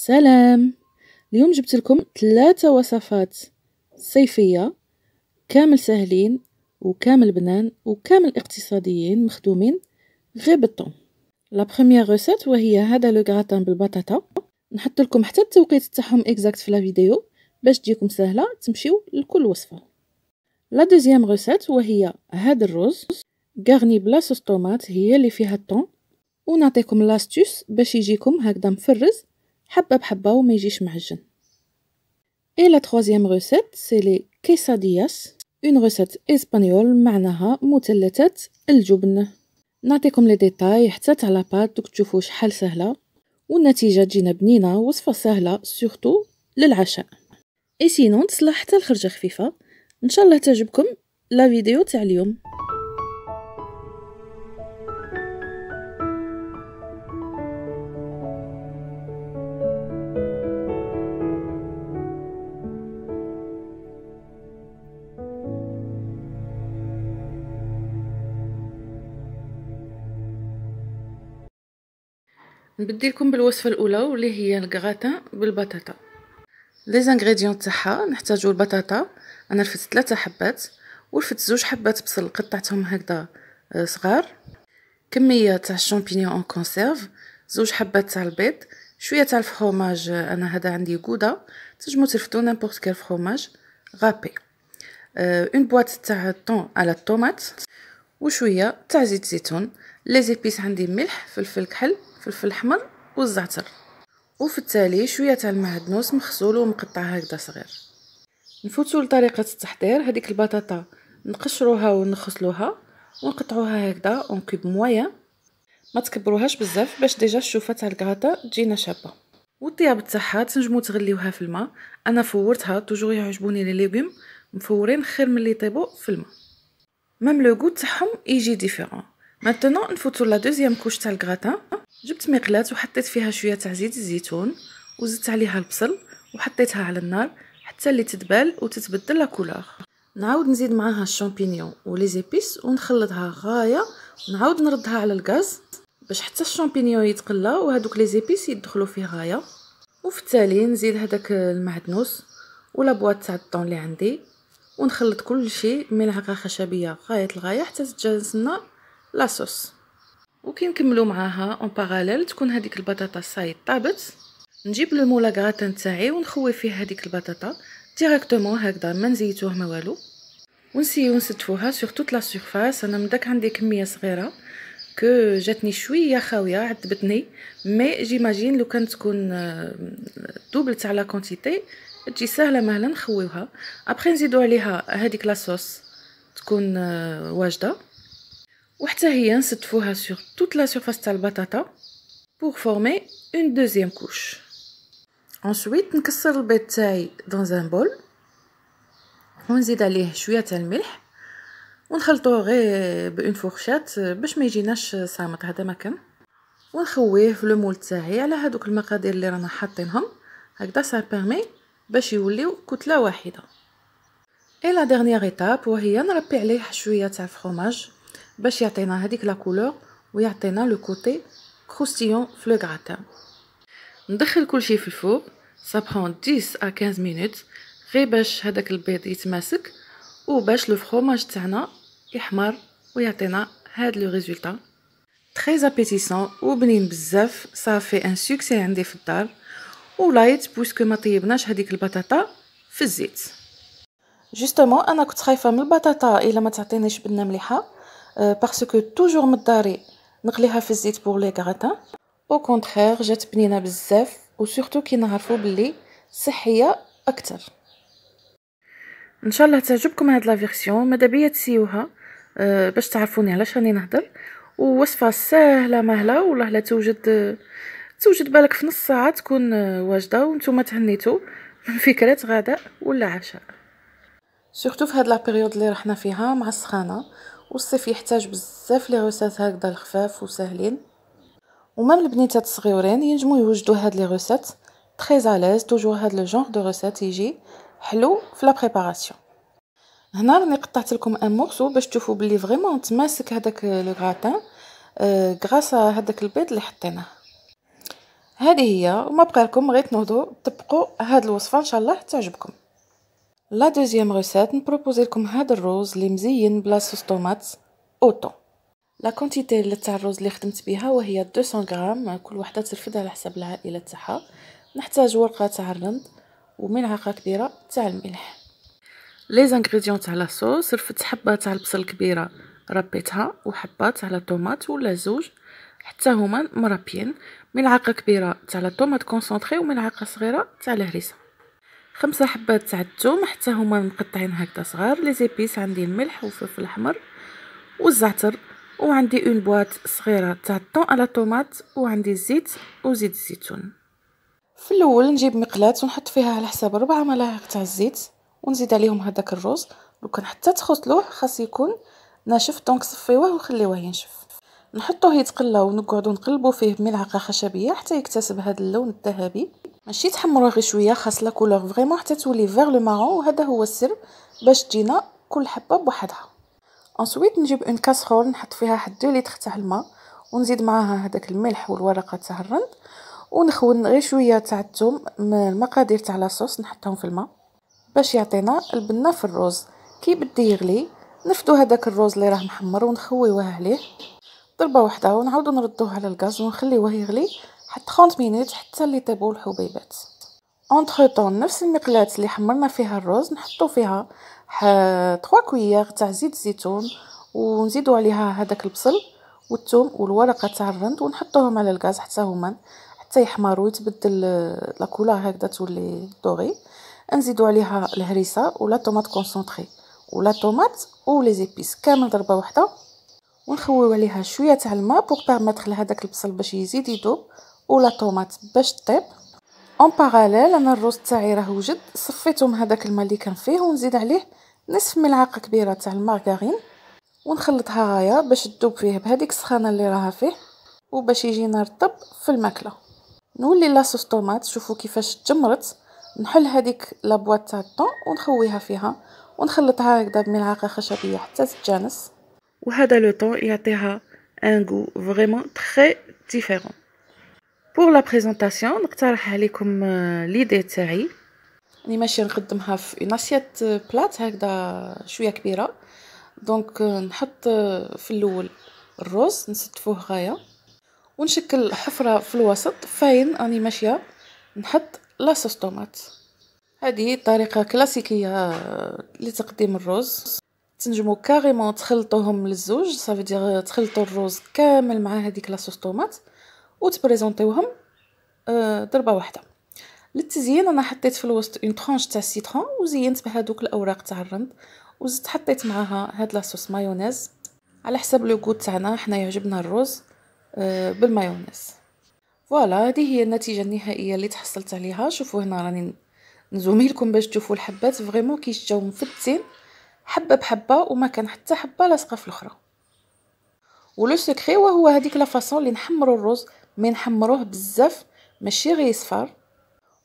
سلام اليوم جبت لكم ثلاثة وصفات صيفية كامل سهلين وكامل بنان وكامل اقتصاديين مخدومين غير بالطون لا بروميير ريسيت وهي هذا لو غراتان بالبطاطا نحط لكم حتى التوقيت تاعهم اكزاكت في لا فيديو باش تجيكم سهله تمشيو لكل وصفه لا دوزيام ريسيت وهي هذا الرز غارني بلا صوص طوماط هي اللي فيها الطون ونعطيكم لاستوس باش يجيكم هكذا مفرز حبة بحبة وما يجيش معجن اي لا troisième recette, سي لي quesadillas, اون recette اسبانيول معناها مثلثات الجبن. نعطيكم لي ديتاي حتى تاع بات دوك تشوفوا شحال سهله والنتيجه تجينا بنينه وصفه سهله سورتو للعشاء اي سينون تصلح حتى الخرجه خفيفه ان شاء الله تعجبكم لا فيديو تاع اليوم بدي لكم بالوصفه الاولى واللي هي الغراتان بالبطاطا لي زانغريديون تاعها نحتاجو البطاطا انا رفدت ثلاثه حبات ورفدت زوج حبات بصل قطعتهم هكذا آه، صغار كميه تاع الشامبينيون اون كونسيرف زوج حبات تاع البيض شويه تاع الفرماج آه، انا هذا عندي غودا تنجمو ترفدو نيمبورت كيل فرماج غابي اون بواط تاع الطون على الطوماط وشويه تاع زيت زيتون زيبيس عندي ملح فلفل كحل فلفل احمر والزعتر وفي التالي شويه تاع المعدنوس مغسول ومقطع هكذا صغير نفوتوا لطريقه التحضير هذيك البطاطا نقشروها ونخصلوها ونقطعوها هكذا اون كوب مويا ما تكبروهاش بزاف باش ديجا الشوفه تاع الكراتا تجينا شابه والطياب تاعها تنجمو تغليوها في الماء انا فورتها توجور يعجبوني لي ليغوم مفورين خير من اللي يطيبو في الماء مام لو غو تاعهم يجي ديفيرون maintenant نفوتو لا دوزيام كوش تاع الكراتان جبت مقلاه وحطيت فيها شويه تاع زيت الزيتون وزدت عليها البصل وحطيتها على النار حتى اللي تتبال وتتبدل لا كولور نعاود نزيد معاها الشامبينيون ولي زيبيس ونخلطها غايه ونعاود نردها على الغاز باش حتى الشامبينيون يتقلى وهذوك لي زيبيس يدخلوا فيه غايه وفي التالي نزيد هذاك المعدنوس ولا بواط تاع الطون اللي عندي ونخلط كل شيء ملعقه خشبيه غايه الغايه حتى تتجانس النار لاصوص وكي نكملو معاها اون باراليل تكون هذيك البطاطا صايط طابت نجيب لو مولا غراتان تاعي ونخوي فيه هذيك البطاطا ديريكتومون هكذا ما نزيتوه ما والو ونسيو نستفوها سور توت لا سيرفاس انا من داك عندي كميه صغيره كو جاتني شويه خاويه عذبتني مي جيماجين لو كان تكون دوبل آه، تاع لا كونتيتي تجي سهله مهلا نخويوها ابخي نزيدو عليها هذيك لاصوص تكون آه، واجده وحتى هي نستفوها سور توت لا سيرفاس تاع البطاطا بور فورمي اون دوزيام كوش انسويت نكسر البيض تاعي دون ان بول ونزيد عليه شويه تاع الملح ونخلطوه غير بان فورشات باش ما يجيناش صامت هذا ما كان ونخويه في المول تاعي على هذوك المقادير اللي رانا حاطينهم هكذا سا بيرمي باش يوليو كتله واحده اي لا ديرنيير ايتاب وهي نربي عليه شويه تاع الفرماج باش يعطينا هذيك لا كولور ويعطينا لو كوتي كروستيون فلو غراتان ندخل كلشي في الفوق سا 10 ا 15 مينوت غير باش هذاك البيض يتماسك وباش لو فروماج تاعنا يحمر ويعطينا هاد لو ريزولتا تري ابيتيسون وبنين بزاف صافي ان سوكسي عندي في الدار ولايت بويسكو ما طيبناش هذيك البطاطا في الزيت جوستومون انا كنت خايفه من البطاطا الا ما تعطينيش بنه مليحه باسكو توجور من داري نقليها في الزيت بوغ لي غراتان او كونترير جات بنينه بزاف وسورتو كي نعرفوا بلي صحيه اكثر ان شاء الله تعجبكم هاد لا فيرسيون مادابيا تسيوها أه باش تعرفوني علاش راني نهضر ووصفه سهله مهله والله لا توجد توجد بالك في نص ساعه تكون واجده وانتم تهنيتو من فكره غداء ولا عشاء سورتو في هاد لا بيريود اللي رحنا فيها مع السخانه والصيف يحتاج بزاف لي غوسات هكذا الخفاف وساهلين ومام البنيتات الصغيورين ينجمو يوجدوا هاد لي غوسات تري زاليز توجور هاد لو جونغ دو غوسات يجي حلو في لا بريباراسيون هنا راني قطعت لكم ان مورسو باش تشوفوا بلي فريمون تماسك هذاك لو غراتان آه، غراس آه هذاك البيض اللي حطيناه هذه هي وما بقى لكم غير تنوضوا طبقوا هاد الوصفه ان شاء الله تعجبكم لا دوزيام ريسيت نبروبوزي لكم هذا الروز اللي مزين بلا صوص طوماط اوتو لا كونتيتي تاع الروز اللي خدمت بها وهي 200 غرام كل وحده ترفد على حسب العائله تاعها نحتاج ورقه تاع الرند وملعقه كبيره تاع الملح لي زانغريديون تاع لاصوص رفدت حبه تاع البصل كبيره ربيتها وحبه تاع طوماط ولا زوج حتى هما مربيين ملعقه كبيره تاع الطوماط كونسونطري وملعقه صغيره تاع الهريسه خمسة حبات تاع الثوم حتى هما مقطعين هكذا صغار لي زيبيس عندي الملح وفلفل احمر والزعتر وعندي اون بواط صغيره تاع الطون على طوماط وعندي الزيت وزيت الزيتون في الاول نجيب مقلاة ونحط فيها على حساب ربعة ملاعق تاع الزيت ونزيد عليهم هذاك الرز لو كان حتى تخصلوه خاص يكون ناشف دونك صفيوه وخليوه ينشف نحطوه يتقلى ونقعدو نقلبو فيه بملعقه خشبيه حتى يكتسب هذا اللون الذهبي ماشي تحمروه غير شويه خاص لا كولور فريمون حتى تولي فيغ لو مارون وهذا هو السر باش تجينا كل حبه بوحدها انسويت نجيب اون كاسرول نحط فيها حد 2 لتر تاع الماء ونزيد معاها هذاك الملح والورقه تاع الرند ونخون غير شويه تاع الثوم المقادير تاع لاصوص نحطهم في الماء باش يعطينا البنه في الروز كي بدي يغلي نفدو هذاك الروز اللي راه محمر ونخويوه عليه ضربه واحده ونعاودو نردوه على الغاز ونخليوه يغلي حتى 30 مينيت حتى اللي يطيبوا الحبيبات اونتر طون نفس المقلاه اللي حمرنا فيها الرز نحطو فيها 3 كويير تاع زيت الزيتون ونزيدو عليها هذاك البصل والثوم والورقه تاع الرند ونحطوهم على الغاز حتى هما حتى يحمروا يتبدل لا كولور هكذا تولي دوري نزيدو عليها الهريسه ولا طوماط كونسونطري ولا طوماط ولي زيبيس كامل ضربه واحده ونخويو عليها شويه تاع الماء بوغ بيرميتر لهذاك البصل باش يزيد يذوب ولا طوماط باش طيب اون باراليل انا الروز تاعي راه وجد صفيتو من هذاك الماء اللي كان فيه ونزيد عليه نصف ملعقه كبيره تاع المارغرين ونخلطها غايا باش تذوب فيه بهذيك السخانه اللي راها فيه وباش يجينا رطب في الماكله نولي لاصوص طوماط شوفوا كيفاش تجمرت نحل هذيك لابواط تاع الطون ونخويها فيها ونخلطها هكذا بملعقه خشبيه حتى تتجانس وهذا لو طون يعطيها ان غو فريمون تري ديفيرون بور لا بريزونطاسيون نقترح عليكم ليدي تاعي راني ماشيه نقدمها في اون اسيات بلات هكذا شويه كبيره دونك نحط في الاول الرز نستفوه غايه ونشكل حفره في الوسط فين راني ماشيه نحط لاصوص طوماط هذه طريقه كلاسيكيه لتقديم الرز تنجمو كاريمون تخلطوهم للزوج صافي دير تخلطو الرز كامل مع هذيك لاصوص طوماط وتبريزونطيوهم آه، ضربه واحده للتزيين انا حطيت في الوسط اون ترونش تاع سيترون وزينت بهذوك الاوراق تاع الرند وزدت حطيت معاها هاد لاصوص مايونيز على حسب لو كو تاعنا حنا يعجبنا الرز آه، بالمايونيز فوالا هذه هي النتيجه النهائيه اللي تحصلت عليها شوفوا هنا راني نزومي لكم باش تشوفوا الحبات فريمون جاوا مفتين حبه بحبه وما كان حتى حبه لاصقه في الاخرى ولو سكري وهو هذيك لا فاصون اللي نحمروا الرز ما نحمروه بزاف ماشي غير يصفر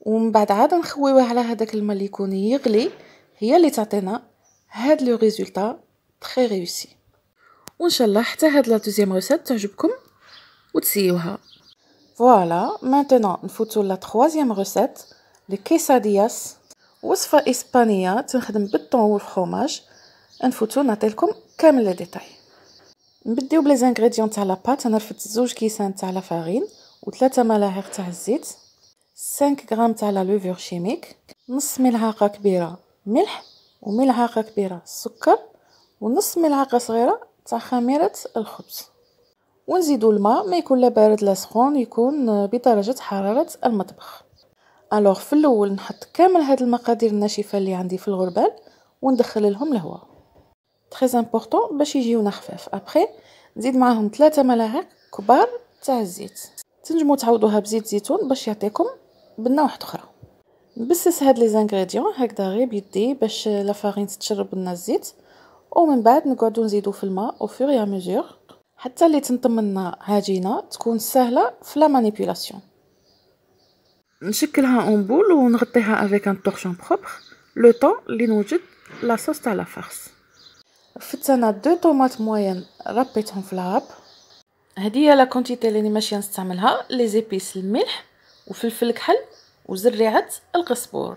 ومن بعد عاد نخويوه على هذاك الماء اللي يكون يغلي هي اللي تعطينا هاد لو ريزولطا تري ريوسي وان شاء الله حتى هاد لا دوزيام ريسيت تعجبكم وتسيوها فوالا مانتونا نفوتو لا تخوازيام ريسيت لي وصفه اسبانيه تنخدم بالطون والفرماج نفوتو نعطيلكم كامل لي ديتاي نبداو بلي زانغريديون تاع لاباط انا رفدت زوج كيسان تاع لافارين وثلاثه ملاعق تاع الزيت 5 غرام تاع لا لوفور شيميك نص ملعقه كبيره ملح وملعقه كبيره سكر ونص ملعقه صغيره تاع خميره الخبز ونزيدو الماء ما يكون لا بارد لا سخون يكون بدرجه حراره المطبخ الوغ في الاول نحط كامل هاد المقادير الناشفه اللي عندي في الغربال وندخل لهم الهواء تري امبورطون باش يجيونا خفاف ابخي نزيد معاهم ثلاثة ملاعق كبار تاع الزيت تنجمو تعوضوها بزيت زيتون باش يعطيكم بنه واحده اخرى نبسس هاد لي زانغريديون هكذا غير بيدي باش لا فارين تشرب لنا الزيت ومن بعد نقعدو نزيدو في الماء او فور يا ميزور حتى اللي تنطمنا عجينه تكون سهله في لا مانيبيولاسيون نشكلها اون بول ونغطيها افيك ان تورشون بروبر لو طون اللي نوجد لا صوص تاع لا فارس وفدت انا دو طوماط موين ربيتهم في الهاب هذه هي لا كونتيتي اللي ماشيه نستعملها لي زيبيس الملح وفلفل كحل وزريعه القزبور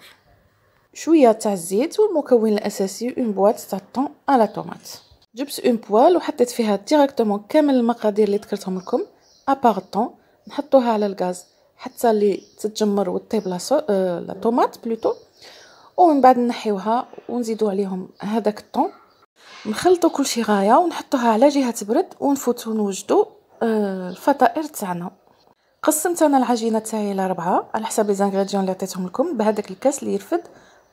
شويه تاع الزيت والمكون الاساسي اون بواط تاع الطون على طوماط جبت اون بوال وحطيت فيها ديريكتومون كامل المقادير اللي ذكرتهم لكم ابار طون نحطوها على الغاز حتى اللي تتجمر وتطيب لا لصو... آه، طوماط بلوتو ومن بعد نحيوها ونزيدو عليهم هذاك الطون نخلطو كلشي غاية ونحطوها على جهة تبرد ونفوتو نوجدو آه، الفطائر تاعنا قسمت انا العجينه تاعي لربعه على حساب لي زانغريديون اللي عطيتهم لكم بهذاك الكاس اللي يرفد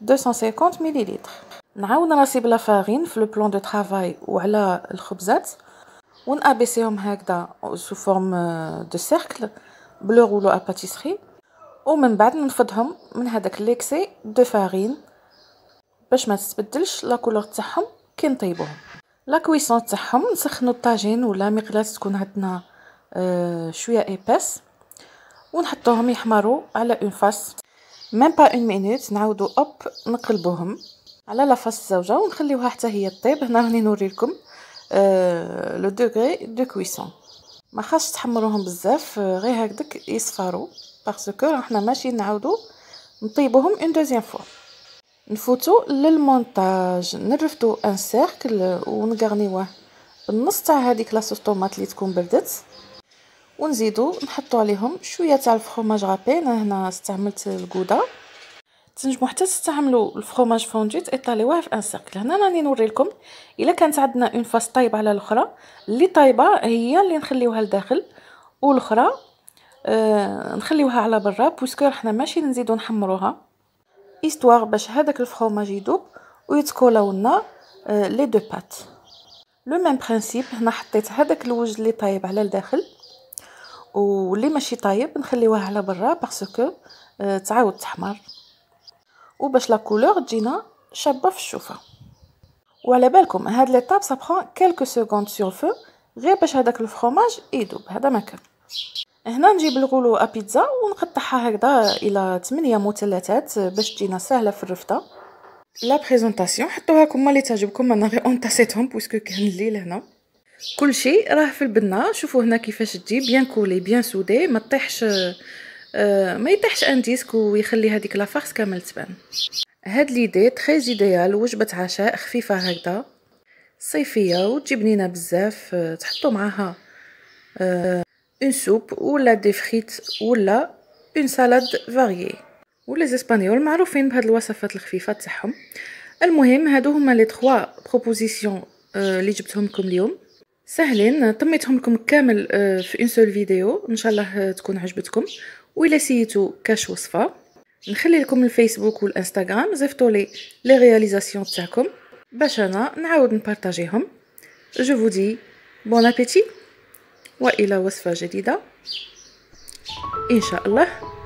250 مليليتر نعاود راسي بلا فارين في لو بلون دو طرافاي وعلى الخبزات ونابيسيهم هكذا سو فورم دو سيركل بلو رولو ا باتيسري ومن بعد نفضهم من هذاك ليكسي دو فارين باش ما تتبدلش لا كولور تاعهم كنطيبوهم لا كويسون تاعهم نسخنوا الطاجين ولا مقلاص تكون عندنا آه، شويه ايباس ونحطوهم يحمروا على اون فاس ميم با اون مينوت نعاودو اوب نقلبوهم على فاس الزوجه ونخليوها حتى هي طيب هنا راني نوري لكم لو دوغري دو كويسون ما خاصش تحمروهم بزاف آه، غير هكداك يصفروا باسكو حنا ماشي نعاودو نطيبوهم اون دوزيام فوا نفوتو للمونتاج نرفدو ان سيركل ونغرنيوه بالنص تاع هذيك لاصوص طوماط اللي تكون بردت ونزيدو نحطو عليهم شويه تاع الفرماج رابي انا هنا استعملت الكودا تنجمو حتى تستعملوا الفرماج فوندي ايطاليوه في ان سيركل هنا راني نوري لكم الا كانت عندنا اون فاس طايبه على الاخرى اللي طايبه هي اللي نخليوها لداخل والاخرى آه نخليوها على برا بوسكو حنا ماشي نزيدو نحمروها استوار باش هذاك الفرماج يذوب ويتكولاو لنا لي دو بات لو ميم برينسيپ هنا حطيت هذاك الوجه اللي طايب على الداخل واللي ماشي طايب نخليوه على برا باسكو تعاود تحمر وباش لا كولور تجينا شابه في الشوفه وعلى بالكم هاد ليطاب سا برون كالكو سكوند سور فو غير باش هذاك الفرماج يذوب هذا ما كان هنا نجيب الغولو ابيتزا آه، ونقطعها هكذا الى 8 مثلثات باش تجينا سهله في الرفطه لا بريزونطاسيون حطوها كما اللي تعجبكم انا غير اونطاسيتهم بويسكو كان الليل هنا كل شيء راه في البنه شوفوا هنا كيفاش تجي بيان كولي بيان سودي ما تطيحش آه، ما يطيحش ان ديسك ويخلي هذيك لا فارس كامل تبان هاد ليدي تري ايديال وجبه عشاء خفيفه هكذا صيفيه وتجي بنينه بزاف آه، تحطوا معاها آه une soupe ولا دي فريت ولا اون سالاد فاريي ولا زيسبانيول معروفين بهاد الوصفات الخفيفه تاعهم المهم هادو هما لي تخوا بروبوزيسيون اللي جبتهم اليوم سهلين طميتهم لكم كامل euh, في اون سول فيديو ان شاء الله euh, تكون عجبتكم والا سيتو كاش وصفه نخلي لكم الفيسبوك والانستغرام زفتوا لي لي رياليزاسيون تاعكم باش انا نعاود نبارطاجيهم جو vous dis bon والى وصفه جديده ان شاء الله